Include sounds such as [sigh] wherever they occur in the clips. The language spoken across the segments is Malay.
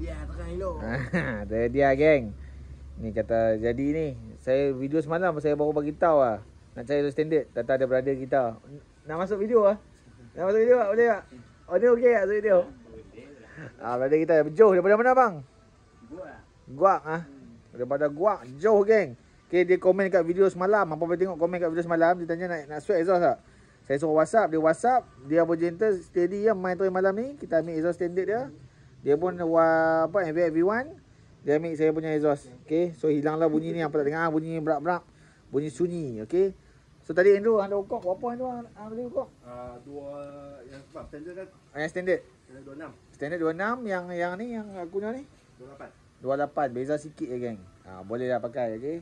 Dia terang elok. dia [laughs] dia geng. Ni kata jadi ni. Saya video semalam saya baru bagi tahu ah. Nak cari standard tak ada brother kita. Nak masuk video ah. Nak masuk video boleh tak? Oh ni okey tak video? Ah brother kita jauh daripada mana bang? Guak. Guak ah. Daripada Guak jauh geng. Okay, dia komen kat video semalam. Apa boleh tengok komen kat video semalam. Dia tanya nak, nak sweat exhaust tak? Saya suruh WhatsApp. Dia WhatsApp. Dia apa gentle. Steady yang main tu malam ni. Kita ambil exhaust standard dia. Hmm. Dia pun wa apa everyone dia ambil saya punya exhaust. Okay. So hilanglah bunyi ni. yang tak dengar. Ah, bunyi berak-berak. Bunyi sunyi. Okay. So tadi Andrew. Anda ukur. Berapa Andrew? Anda boleh ukur? Uh, dua. Yang sebab standard kan. Uh, yang standard. Standard 26. Standard 26. Yang yang ni. Yang aku punya ni. 28. 28. Beza sikit je geng. Ha, uh, boleh lah pakai. Okay.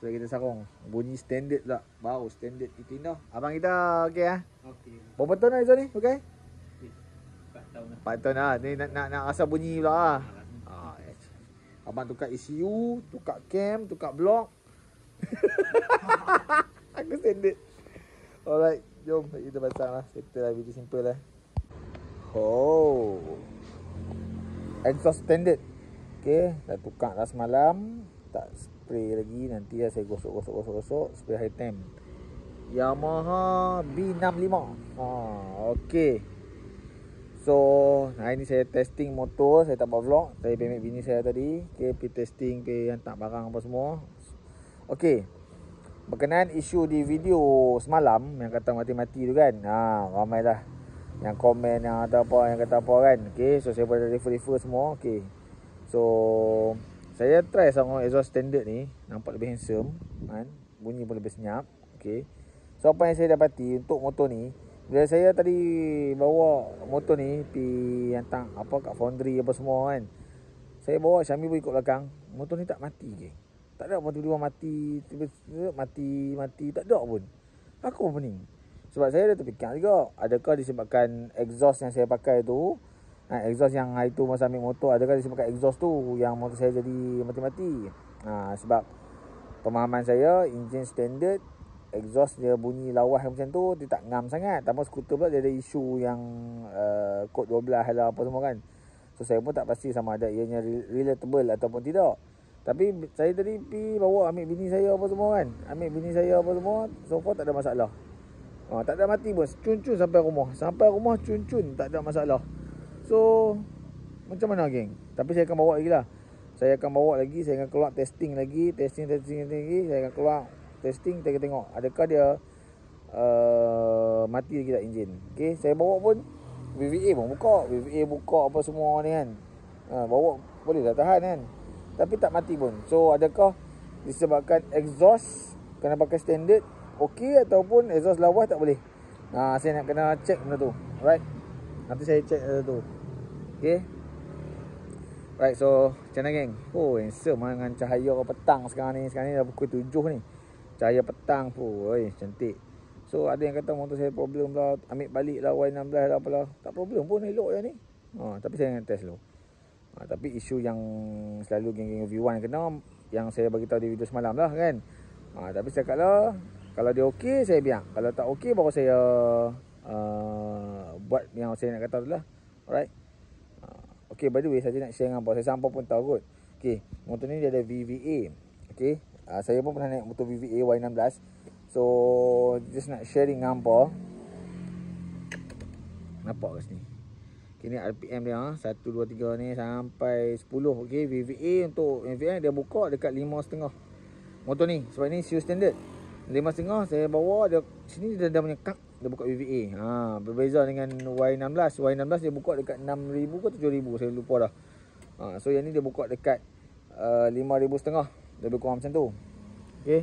So kita sarung. Bunyi standard lah. Baru standard. Itu indah. Abang kita. Okay ah? lah. Ha? Okay. Berapa tahun lah ni? Okay. 4 lah. tahun lah. Ni nak, nak, nak rasa bunyi pula lah. Ah, yes. Abang tukar ECU, tukar cam, tukar blok. [laughs] Aku sendit. Alright, jom kita pasang lah. Settle lah video simple lah. Oh. Exhaust standard. Okay, dah tukar lah semalam. Tak spray lagi. Nanti lah saya gosok, gosok, gosok, gosok. Spray high temp. Yamaha B65. Ah, okay. So hari ni saya testing motor Saya tak buat vlog Saya pamit bini saya tadi Okay pergi testing Pergi hantar barang apa semua Okay Berkenaan isu di video semalam Yang kata mati-mati tu kan ha, Ramai lah Yang komen yang kata apa Yang kata apa kan Okay so saya boleh refer-refer semua Okay So Saya try sama exhaust standard ni Nampak lebih handsome kan? Bunyi pun lebih senyap Okay So apa yang saya dapati untuk motor ni dia saya tadi bawa motor ni pi hantar apa kat foundry apa semua kan. Saya bawa Xiaomi pun ikut belakang. Motor ni tak mati je. Tak ada motor dua mati, tiba-tiba mati, mati, tak ada pun. Aku pun pening. Sebab saya dah terfikir juga, adakah disebabkan exhaust yang saya pakai tu, ha, exhaust yang hari tu masa ambil motor, adakah disebabkan exhaust tu yang motor saya jadi mati-mati. Ha, sebab pemahaman saya, engine standard, exhaust dia bunyi lawas macam tu dia tak ngam sangat tambah skuter pula dia ada isu yang uh, kod 12 lah apa semua kan so saya pun tak pasti sama ada ianya relatable ataupun tidak tapi saya tadi pi bawa ambil bini saya apa semua kan ambil bini saya apa semua so far tak ada masalah uh, tak ada mati pun cun-cun sampai rumah sampai rumah cun-cun tak ada masalah so macam mana geng tapi saya akan bawa lagi lah saya akan bawa lagi saya akan keluar testing lagi testing testing testing lagi saya akan keluar testing kita tengok adakah dia uh, mati lagi tak enjin okey saya bawa pun VVA pun buka VVA buka apa semua ni kan ha, bawa boleh dah tahan kan tapi tak mati pun so adakah disebabkan exhaust kena pakai standard okey ataupun exhaust lawas tak boleh ha, saya nak kena check benda tu right nanti saya check benda tu okey Right so channel mana geng Oh handsome ha, dengan cahaya petang sekarang ni Sekarang ni dah pukul 7 ni Cahaya petang pun Oi, cantik So ada yang kata motor saya problem lah Ambil balik lah Y16 lah apalah Tak problem pun elok je lah ni ha, Tapi saya nak test dulu ha, Tapi isu yang selalu geng-geng V1 kena Yang saya bagi tahu di video semalam lah kan ha, Tapi saya kata lah Kalau dia ok, saya biar Kalau tak ok, baru saya uh, Buat yang saya nak kata tu lah Alright ha, Okay by the way saya nak share dengan apa Saya sampai pun tahu kot Okay motor ni dia ada VVA Okay uh, saya pun pernah naik motor VVA Y16 so just nak sharing dengan hangpa nampak kat sini okay, ni RPM dia 1 2 3 ni sampai 10 okey VVA untuk VVA dia buka dekat 5 setengah motor ni sebab ni serious standard Lima setengah saya bawa dia sini dia dah punya kak dia buka VVA ha berbeza dengan Y16 Y16 dia buka dekat 6000 ke 7000 saya lupa dah ha, so yang ni dia buka dekat uh, eh, 5000 setengah lebih kurang macam tu Okay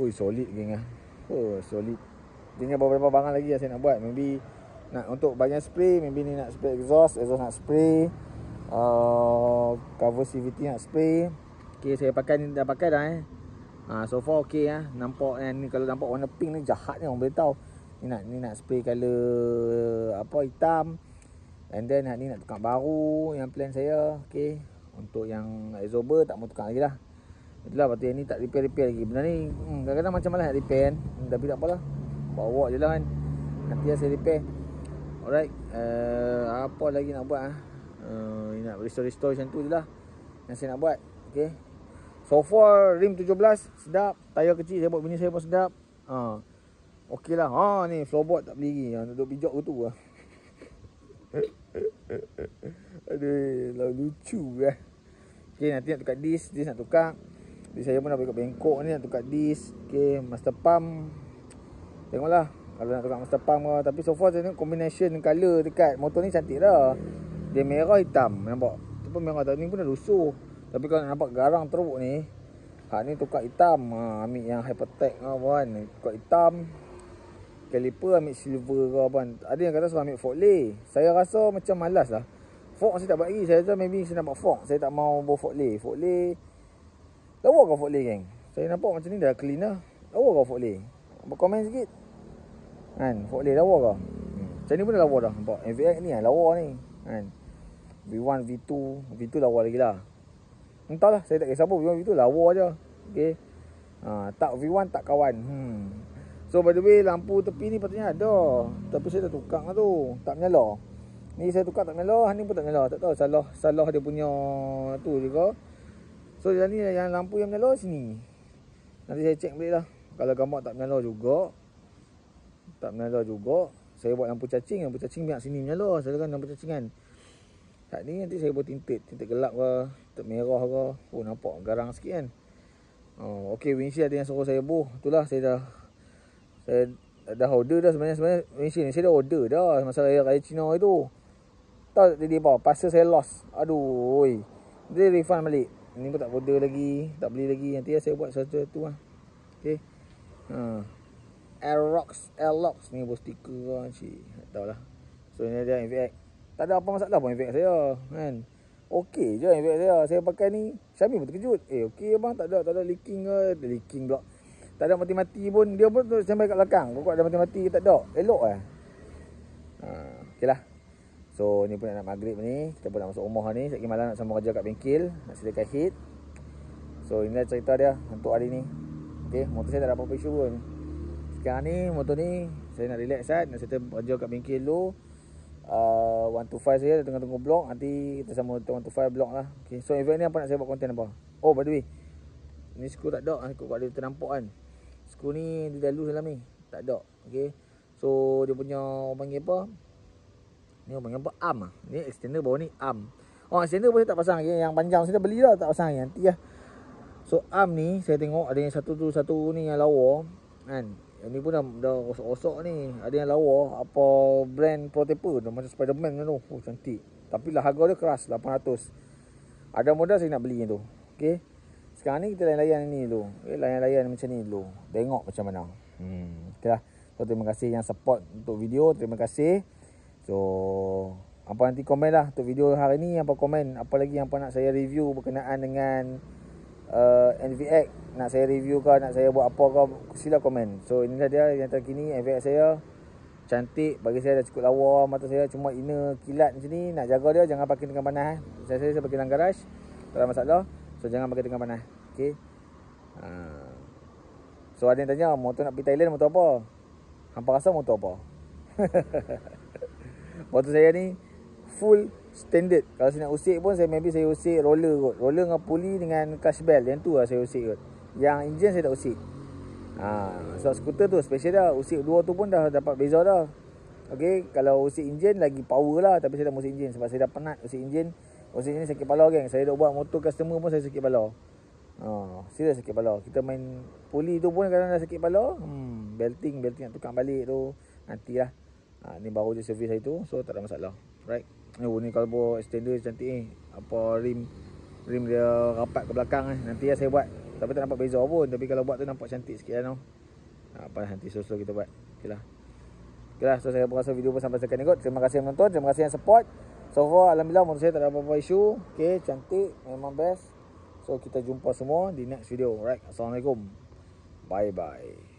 Ui solid geng lah Oh solid Tinggal beberapa barang lagi yang saya nak buat Maybe nak Untuk bahagian spray Maybe ni nak spray exhaust Exhaust nak spray uh, Cover CVT nak spray Okay saya pakai ni dah pakai dah eh Ha, so far okay lah ha. Nampak eh, ni kalau nampak warna pink ni jahat ni orang boleh tahu Ni nak, ni nak spray colour apa hitam And then ha, ni nak tukar baru yang plan saya Okay untuk yang absorber tak mau tukar lagi lah. Itulah patut yang ni tak repair-repair lagi Benda ni hmm, kadang-kadang hmm, macam malas nak repair kan hmm, Tapi tak apalah Bawa je lah kan Nanti lah saya repair Alright uh, Apa lagi nak buat ah? Uh, nak restore-restore macam tu je lah Yang saya nak buat Okay So far rim 17 Sedap Tayar kecil saya buat bini saya pun sedap Ha uh. Okey lah. Ha ni floorboard tak beli lagi. Ha duduk bijak ke tu lah. [laughs] Aduh, lau lucu lah. Okay, nanti nak tukar disk. Disk nak tukar. Disk saya pun nak pergi ke ni nak tukar disk. Okay, master pump. Tengoklah. Kalau nak tukar master pump lah. Tapi so far saya tengok combination colour dekat motor ni cantik dah. Dia merah hitam. Nampak? Tu pun merah tak. Ni pun dah rusuh. Tapi kalau nak nampak garang teruk ni. Hak ni tukar hitam. Ha, ambil yang hypertech lah kan. Tukar hitam caliper ambil silver ke apa kan. Ada yang kata suruh ambil fork lay. Saya rasa macam malas lah. Fork saya tak bagi. Saya rasa maybe saya nak buat fork. Saya tak mau bawa fork lay. Fork lay. Lawa kau fork lay geng. Saya nampak macam ni dah clean lah. Lawa kau fork lay. Berkomen sikit. Kan. Fork lay lawa kau. Hmm. Macam ni pun dah lawa dah. Nampak. MVX ni kan. Lawa ni. Kan. V1, V2. V2 lawa lagi lah. Entahlah. Saya tak kisah apa. V1, V2 lawa je. Okay. Ha, tak V1 tak kawan. Hmm. So by the way lampu tepi ni patutnya ada Tapi saya dah tukar lah tu Tak menyala Ni saya tukar tak menyala Ni pun tak menyala Tak tahu salah Salah dia punya tu juga. So yang ni yang lampu yang menyala sini Nanti saya check balik lah Kalau gambar tak menyala juga Tak menyala juga Saya buat lampu cacing Lampu cacing biar sini menyala Saya kan lampu cacing kan Tak ni nanti saya buat tintit Tintit gelap ke Tintit merah ke Oh nampak garang sikit kan Oh, okay, Winsy ada yang suruh saya buh. Itulah saya dah eh, dah order dah sebenarnya Malaysia ni saya dah order dah masa raya raya Cina itu tak jadi apa pasal saya lost aduh dia refund balik ni pun tak order lagi tak beli lagi nanti lah saya buat satu tu lah okey ha Aerox Aerox ni bos tiga, lah cik tak tahulah so ni dia invite tak ada apa masalah pun invite saya kan Okey je invite saya. Saya pakai ni. Syamil pun terkejut. Eh okey abang tak ada tak ada leaking ke? Leaking block tak ada mati-mati pun dia pun tu sampai kat belakang pokok ada mati-mati tak ada elok eh ha lah. so ni pun nak maghrib ni kita pun nak masuk rumah ni sekejap malam nak sambung kerja kat bengkel nak sediakan heat so inilah cerita dia untuk hari ni okey motor saya tak ada apa-apa isu pun sekarang ni motor ni saya nak relax sat nak settle kerja kat bengkel dulu uh, ah, 125 saya tengah tunggu blok nanti kita sama 125 blok lah okey so event ni apa nak saya buat konten apa oh by the way ni skru tak ada aku ah, kat dia ternampak kan aku ni dia dah dalam ni tak ada okay. so dia punya orang panggil apa ni orang panggil apa arm ah ni extender bawah ni arm oh extender pun saya tak pasang lagi okay? yang panjang saya dah beli lah, tak pasang lagi nanti lah so arm ni saya tengok ada yang satu tu satu ni yang lawa kan yang ni pun dah, dah osok ni ada yang lawa apa brand pro taper dah macam spiderman tu oh cantik tapi lah harga dia keras 800 ada modal saya nak beli yang tu okey sekarang ni kita layan-layan ni dulu. Eh, layan-layan macam ni dulu. Tengok macam mana. Hmm. Okay lah. So, terima kasih yang support untuk video. Terima kasih. So, apa nanti komen lah untuk video hari ni. Apa komen. Apa lagi yang apa nak saya review berkenaan dengan uh, NVX. Nak saya review ke, nak saya buat apa ke. Sila komen. So, inilah dia yang terkini NVX saya. Cantik. Bagi saya dah cukup lawa mata saya. Cuma inner kilat macam ni. Nak jaga dia. Jangan pakai dengan panas. Eh. Saya, saya, saya pakai dalam garage. Tak ada masalah. So jangan bagi tengah panas. okay? Ha. So ada yang tanya oh, motor nak pergi Thailand motor apa? Hampa rasa motor apa? [laughs] motor saya ni full standard. Kalau saya nak usik pun saya maybe saya usik roller kot. Roller dengan puli dengan clutch belt, yang tu lah saya usik kot. Yang engine saya tak usik. Ha, so skuter tu special dah. Usik dua tu pun dah dapat beza dah. Okay, kalau usik engine lagi power lah. Tapi saya dah usik engine sebab saya dah penat usik engine. Osik ni sakit kepala geng. Saya dok buat motor customer pun saya sakit kepala. Ha, oh, serius sakit kepala. Kita main puli tu pun kadang dah sakit kepala. Hmm, belting, belting nak tukar balik tu. Nantilah. Ha, ni baru je servis hari tu. So, tak ada masalah. Right? Ni oh, ni kalau extender cantik ni. Eh. Apa rim rim dia rapat ke belakang eh. Nanti lah saya buat. Tapi tak nampak beza pun. Tapi kalau buat tu nampak cantik sikit lah tau. No? Apa ha, nanti slow kita buat. Okay lah. So, saya berasa video pun sampai sekian ni kot. Terima kasih yang menonton. Terima kasih yang support. So far Alhamdulillah motor saya tak ada apa-apa isu Okay cantik Memang best So kita jumpa semua di next video Alright Assalamualaikum Bye bye